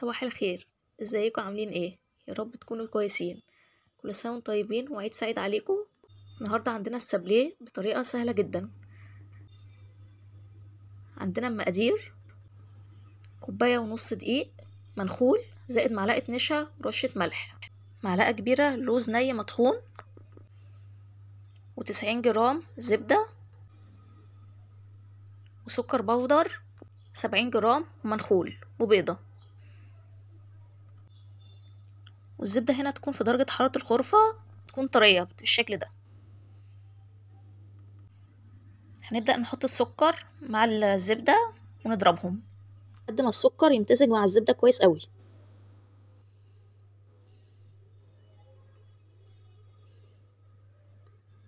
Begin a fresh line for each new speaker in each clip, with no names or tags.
صباح الخير ازيكم عاملين ايه يا رب تكونوا كويسين كل سنه وانتم طيبين وعيد سعيد عليكم النهارده عندنا السابليه بطريقه سهله جدا عندنا المقادير كوبايه ونص دقيق منخول زائد معلقه نشا ورشه ملح معلقه كبيره لوز ني مطحون وتسعين جرام زبده وسكر بودر سبعين جرام ومنخول وبيضه والزبدة هنا تكون في درجة حرارة الغرفة تكون طرية بالشكل ده هنبدأ نحط السكر مع الزبدة ونضربهم قد ما السكر يمتزج مع الزبدة كويس قوي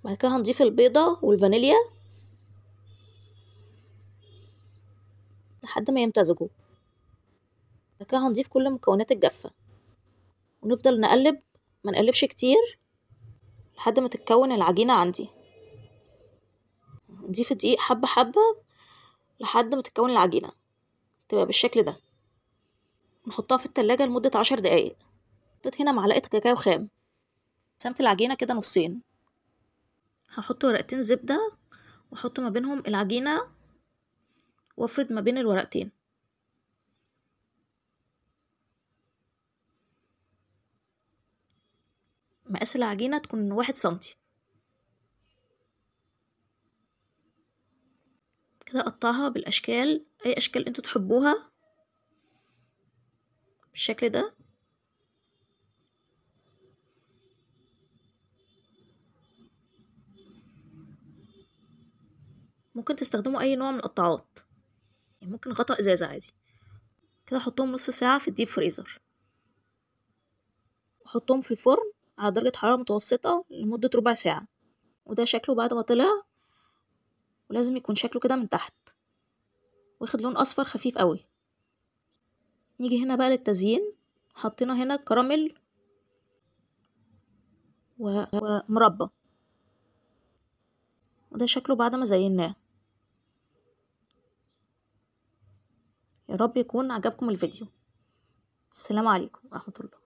بعد كده هنضيف البيضة والفانيليا لحد ما يمتزجوا بعد كده هنضيف كل مكونات الجافة ونفضل نقلب ما نقلبش كتير لحد ما تتكون العجينة عندي نضيف الدقيق حبة حبة لحد ما تتكون العجينة تبقى بالشكل ده نحطها في التلاجة لمدة عشر دقايق حطيت هنا معلقة كاكاو خام قسمت العجينة كده نصين هحط ورقتين زبدة واحط ما بينهم العجينة وافرد ما بين الورقتين مقاس العجينة تكون واحد سنتي كده قطعها بالأشكال أي أشكال انتوا تحبوها بالشكل ده ممكن تستخدموا أي نوع من القطاعات يعني ممكن غطا إزازة عادي كده حطهم نص ساعة في الديب فريزر وحطهم في الفرن على درجة حرارة متوسطة لمدة ربع ساعة وده شكله بعد ما طلع ولازم يكون شكله كده من تحت واخد لون أصفر خفيف قوي نيجي هنا بقى للتزيين حطينا هنا كراميل ومربى وده شكله بعد ما زيناه يا رب يكون عجبكم الفيديو السلام عليكم ورحمة الله